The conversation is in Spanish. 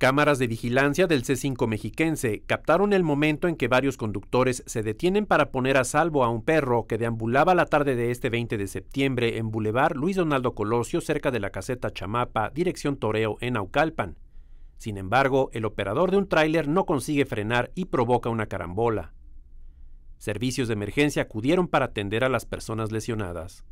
Cámaras de vigilancia del C5 mexiquense captaron el momento en que varios conductores se detienen para poner a salvo a un perro que deambulaba la tarde de este 20 de septiembre en Boulevard Luis Donaldo Colosio cerca de la caseta Chamapa, dirección Toreo en Aucalpan. Sin embargo, el operador de un tráiler no consigue frenar y provoca una carambola. Servicios de emergencia acudieron para atender a las personas lesionadas.